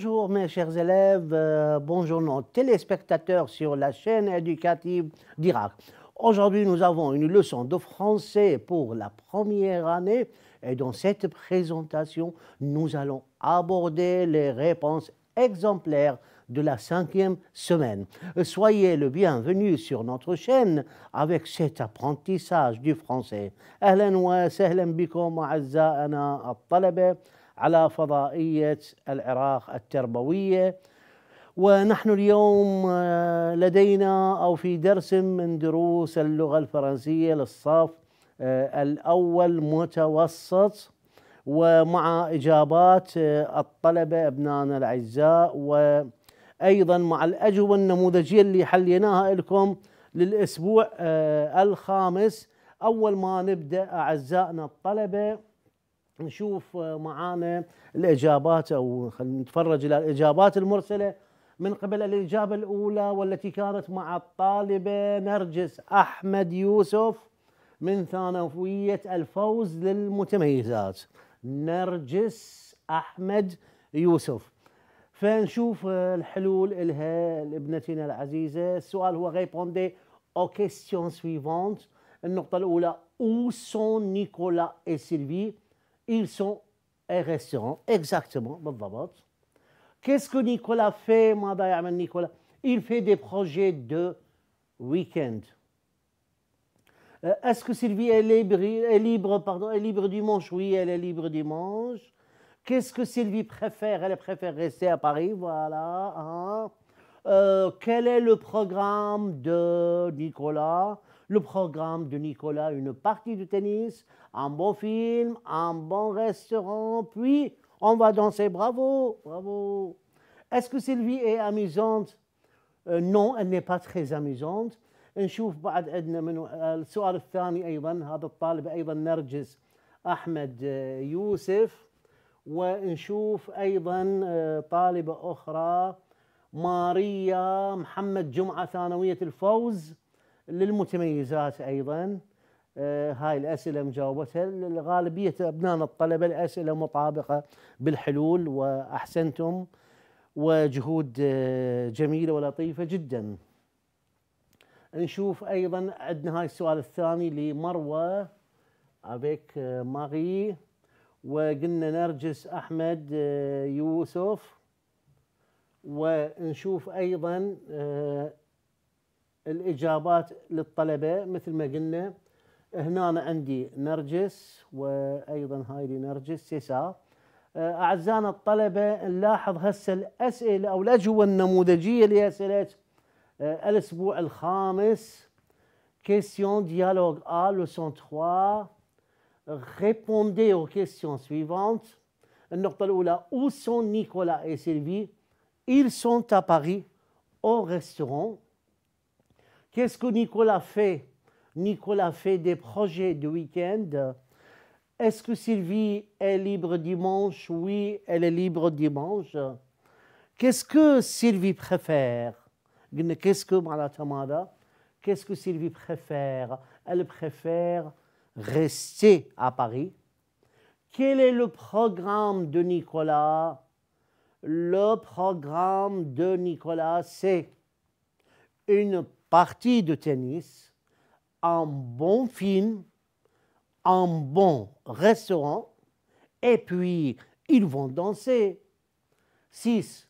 Bonjour mes chers élèves, euh, bonjour nos téléspectateurs sur la chaîne éducative d'Irak. Aujourd'hui, nous avons une leçon de français pour la première année et dans cette présentation, nous allons aborder les réponses exemplaires de la cinquième semaine. Soyez le bienvenu sur notre chaîne avec cet apprentissage du français. على فضائيه العراق التربويه ونحن اليوم آه، لدينا او في درس من دروس اللغه الفرنسيه للصف آه، الاول متوسط ومع اجابات آه، الطلبه ابنائنا الاعزاء وايضا مع الاجوبه النموذجيه اللي حليناها لكم للاسبوع الخامس اول ما نبدا اعزائنا الطلبه نشوف آه، معانا الإجابات أو خلينا نتفرج إلى الإجابات المرسلة من قبل الإجابة الأولى والتي كانت مع الطالبة نرجس أحمد يوسف من ثانوية الفوز للمتميزات نرجس أحمد يوسف فنشوف آه، الحلول إلها لابنتنا العزيزة السؤال هو غيبوندي او كيستيون سويفونت النقطة الأولى او سون نيكولا اي سيلفي ils sont et resteront exactement. Qu'est-ce que Nicolas fait ben, Nicolas Il fait des projets de week-end. Euh, est-ce que Sylvie est libre, est libre, pardon, est libre dimanche Oui, elle est libre dimanche. Qu'est-ce que Sylvie préfère Elle préfère rester à Paris, voilà. Hein quel est le programme de Nicolas Le programme de Nicolas, une partie de tennis, un bon film, un bon restaurant, puis on va danser. Bravo, bravo. Est-ce que Sylvie est amusante euh, Non, elle n'est pas très amusante. نشوف بعد عندنا ماريا محمد جمعة ثانوية الفوز للمتميزات أيضا آه، هاي الأسئلة مجاوبتها غالبية أبنائنا الطلبة الأسئلة مطابقة بالحلول وأحسنتم وجهود آه، جميلة ولطيفة جدا نشوف أيضا عندنا هاي السؤال الثاني لمروة أبيك آه، ماغي وقلنا نرجس أحمد يوسف ونشوف ايضا آه، الاجابات للطلبه مثل ما قلنا هنا أنا عندي نرجس وايضا هايدي نرجس سيسا آه، اعزائنا الطلبه نلاحظ هسه الاسئله او الاجوبه النموذجيه اللي اسالت آه، الاسبوع الخامس كيسيون ديالوغ ا لوسون 3 ريبوندي او كيسيون سويفونت النقطة الأولى او سون نيكولا اي سيلفي Ils sont à Paris, au restaurant. Qu'est-ce que Nicolas fait Nicolas fait des projets de week-end. Est-ce que Sylvie est libre dimanche Oui, elle est libre dimanche. Qu'est-ce que Sylvie préfère Qu'est-ce que Qu'est-ce que Sylvie préfère Elle préfère rester à Paris. Quel est le programme de Nicolas le programme de Nicolas, c'est une partie de tennis, un bon film, un bon restaurant, et puis ils vont danser. 6.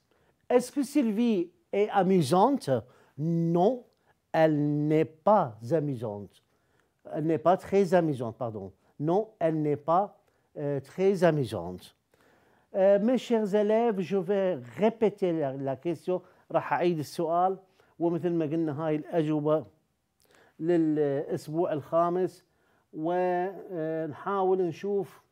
Est-ce que Sylvie est amusante Non, elle n'est pas amusante. Elle n'est pas très amusante, pardon. Non, elle n'est pas euh, très amusante. Euh, mes chers élèves, je vais répéter la, la question راح أعيد السؤال ومثل ما قلنا هاي الأجوبة للأسبوع الخامس ونحاول نشوف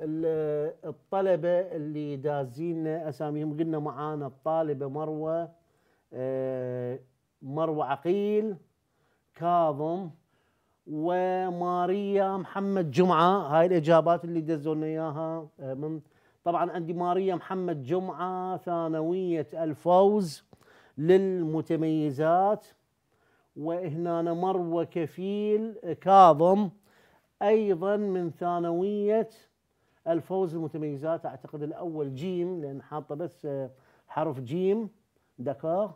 الطلبة اللي دازين أساميهم قلنا معانا الطالبة مروة آه، مروة عقيل كاظم وماريا محمد جمعة هاي الإجابات اللي دزونا إياها آه، من طبعا عندي ماريا محمد جمعة ثانوية الفوز للمتميزات وهنا مروة كفيل كاظم أيضا من ثانوية الفوز المتميزات أعتقد الأول جيم لأن حاطة بس آه، حرف جيم دكار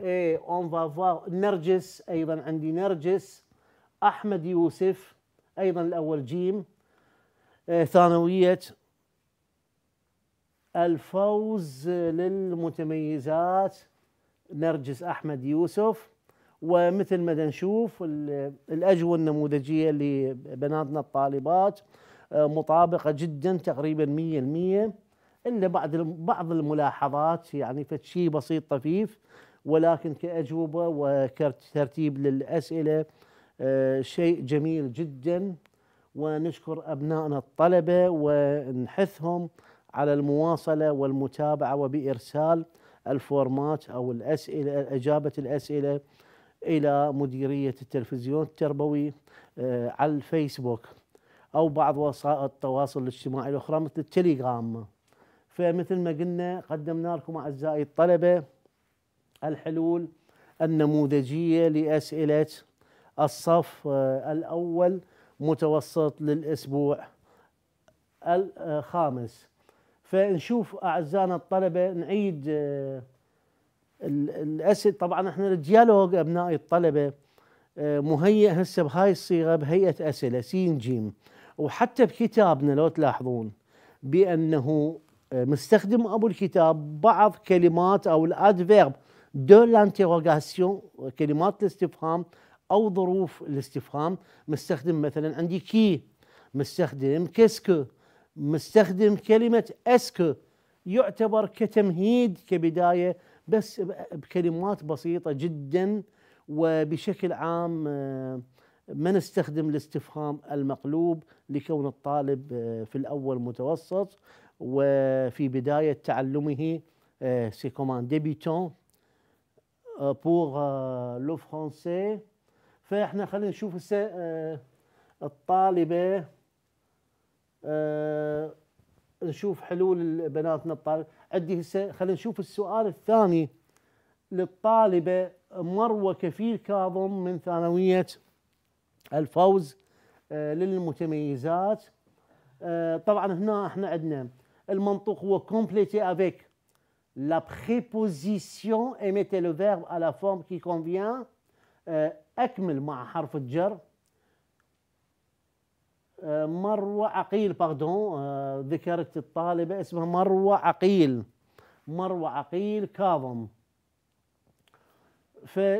ايه اون نرجس ايضا عندي نرجس احمد يوسف ايضا الاول جيم آه، ثانويه الفوز للمتميزات نرجس احمد يوسف ومثل ما نشوف الاجوبه النموذجيه لبناتنا الطالبات آه، مطابقه جدا تقريبا 100% الا بعض بعض الملاحظات يعني فشي بسيط طفيف ولكن كاجوبه وكترتيب للاسئله آه، شيء جميل جدا ونشكر ابنائنا الطلبه ونحثهم على المواصله والمتابعه وبارسال الفورمات او الاسئله اجابه الاسئله الى مديريه التلفزيون التربوي آه، على الفيسبوك او بعض وسائل التواصل الاجتماعي الاخرى مثل التليجرام فمثل ما قلنا قدمنا لكم اعزائي الطلبه الحلول النموذجيه لاسئله الصف آه، الاول متوسط للاسبوع الخامس آه، فنشوف اعزائنا الطلبه نعيد آه، الاسد طبعا احنا الديالوج ابنائي الطلبه آه، مهيئ هسه بهاي الصيغه بهيئه اسئله سين جيم وحتى بكتابنا لو تلاحظون بانه آه، مستخدم ابو الكتاب بعض كلمات او الادفيرب دو لانتيروغاسيون كلمات الاستفهام او ظروف الاستفهام مستخدم مثلا عندي كي مستخدم كيسكو مستخدم كلمة أسكو يعتبر كتمهيد كبداية بس بكلمات بسيطة جدا وبشكل عام آه، ما نستخدم الاستفهام المقلوب لكون الطالب آه، في الأول متوسط وفي بداية تعلمه سي كومان ديبيتون بور لو فرونسي فاحنا خلينا نشوف آه، الطالبه آه، نشوف حلول بناتنا الطالب عندي هسه خلينا نشوف السؤال الثاني للطالبه مروه كفيل كاظم من ثانويه الفوز آه، للمتميزات آه، طبعا هنا احنا عندنا المنطوق هو كومبليتي افيك لا بريبوزيسيون et لو فيرب على à la كونفيان أكمل مع حرف الجر Marwa Aqil, pardon, le caractère de marwa Aqil. Marwa Aqil, Kavum.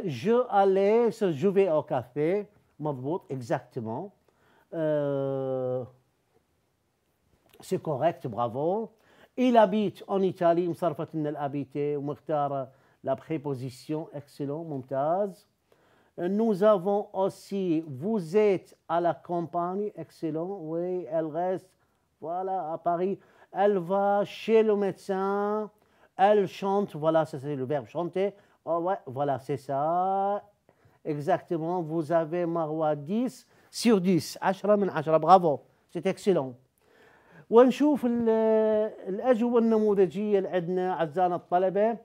Je vais au café, exactement. Euh, c'est correct, bravo. Il habite en Italie, je suis en train de l'habiter, la nous avons aussi, vous êtes à la campagne, excellent, oui, elle reste, voilà, à Paris. Elle va chez le médecin, elle chante, voilà, c'est le verbe chanter. Oh, ouais, voilà, c'est ça. Exactement, vous avez Marwa 10 sur 10, 10 10, bravo, c'est excellent. ونشوف الأجوبة النموذجيه عندنا de الطلبه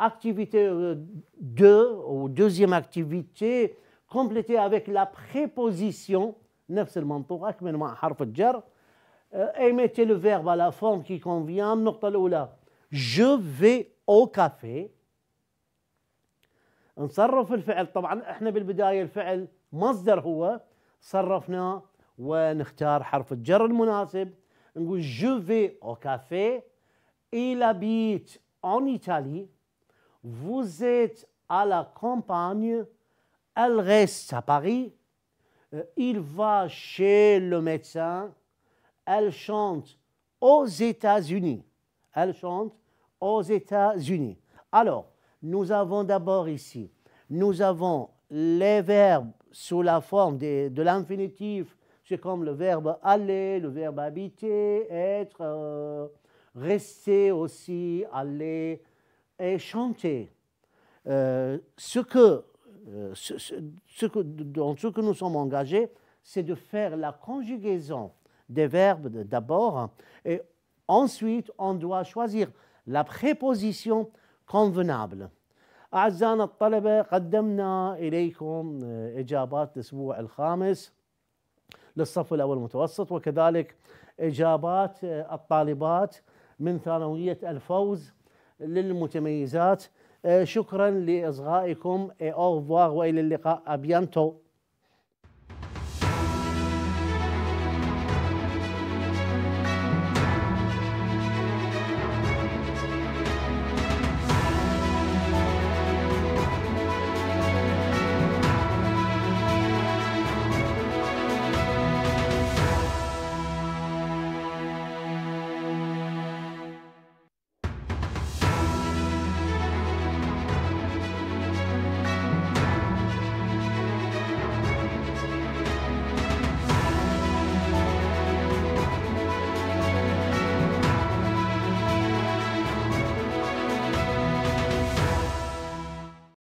activité 2 ou deuxième activité complétée avec la préposition نفس المنطوق أكمل مع حرف الجر et mettez le verbe à la forme qui convient النقطة الأولى je vais au café نصرف الفعل طبعا احنا بالبداية الفعل مصدر هو صرفناه ونختار حرف الجر المناسب نقول je vais au café il habite en Italie vous êtes à la campagne, elle reste à Paris, euh, il va chez le médecin, elle chante aux États-Unis. Elle chante aux États-Unis. Alors, nous avons d'abord ici, nous avons les verbes sous la forme de, l'infinitif, c'est comme le verbe aller, le verbe habiter, être, euh, rester aussi, aller, et chanter euh, ce que, euh, ce, ce que, dans ce que nous sommes engagés, c'est de faire la conjugaison des verbes d'abord, et ensuite on doit choisir la préposition convenable. أعزائنا الطلبة قدمنا إليكم إجابات الأسبوع الخامس للصف الأول المتوسط وكذلك إجابات الطالبات من ثانوية الفوز للمتميزات آه، شكرا لإصغائكم آه، أوفوار وإلى اللقاء أبيانتو